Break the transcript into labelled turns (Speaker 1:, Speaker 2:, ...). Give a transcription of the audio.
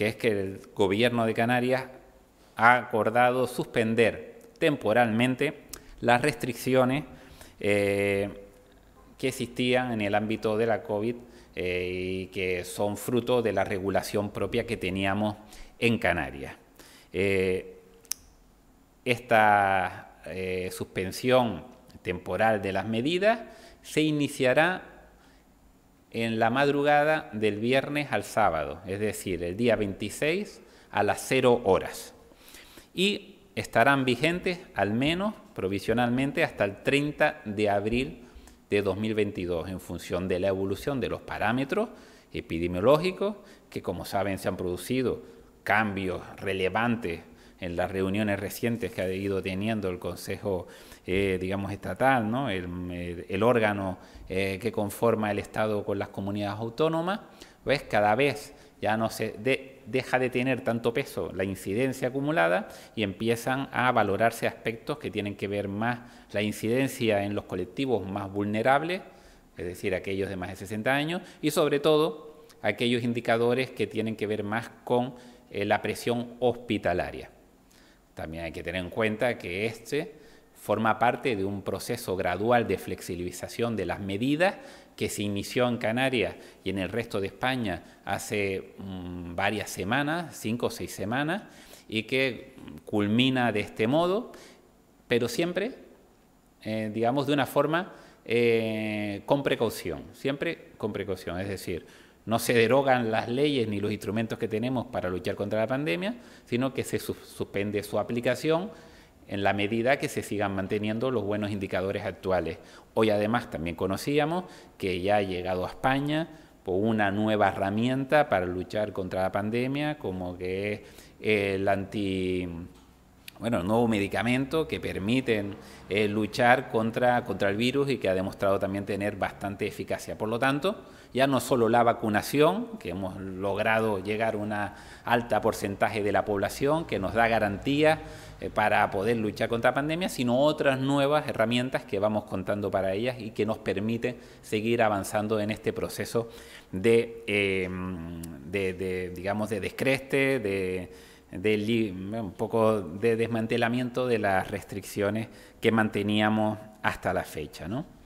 Speaker 1: que es que el gobierno de Canarias ha acordado suspender temporalmente las restricciones eh, que existían en el ámbito de la COVID eh, y que son fruto de la regulación propia que teníamos en Canarias. Eh, esta suspensión temporal de las medidas se iniciará en la madrugada del viernes al sábado, es decir, el día 26 a las 0 horas. Y estarán vigentes al menos provisionalmente hasta el 30 de abril de 2022 en función de la evolución de los parámetros epidemiológicos que como saben se han producido cambios relevantes en las reuniones recientes que ha ido teniendo el Consejo, eh, digamos, estatal, el, órgano eh, que conforma el Estado con las comunidades autónomas, pues cada vez ya no se deja de tener tanto peso la incidencia acumulada y empiezan a valorarse aspectos que tienen que ver más la incidencia en los colectivos más vulnerables, es decir, aquellos de más de 60 años, y sobre todo aquellos indicadores que tienen que ver más con eh, la presión hospitalaria. También hay que tener en cuenta que este forma parte de un proceso gradual de flexibilización de las medidas que se inició en Canarias y en el resto de España hace mm, varias semanas, cinco o seis semanas, y que culmina de este modo, pero siempre, eh, digamos, de una forma eh, con precaución, siempre con precaución, es decir, no se derogan las leyes ni los instrumentos que tenemos para luchar contra la pandemia, sino que se suspende su aplicación en la medida que se sigan manteniendo los buenos indicadores actuales. Hoy además también conocíamos que ya ha llegado a España por una nueva herramienta para luchar contra la pandemia, como que es el anti bueno, nuevo medicamento que permiten eh, luchar contra, contra el virus y que ha demostrado también tener bastante eficacia. Por lo tanto, ya no solo la vacunación, que hemos logrado llegar a un alto porcentaje de la población, que nos da garantía eh, para poder luchar contra la pandemia, sino otras nuevas herramientas que vamos contando para ellas y que nos permiten seguir avanzando en este proceso de eh, digamos, de descreste, de un poco de desmantelamiento de las restricciones que manteníamos hasta la fecha, ¿no?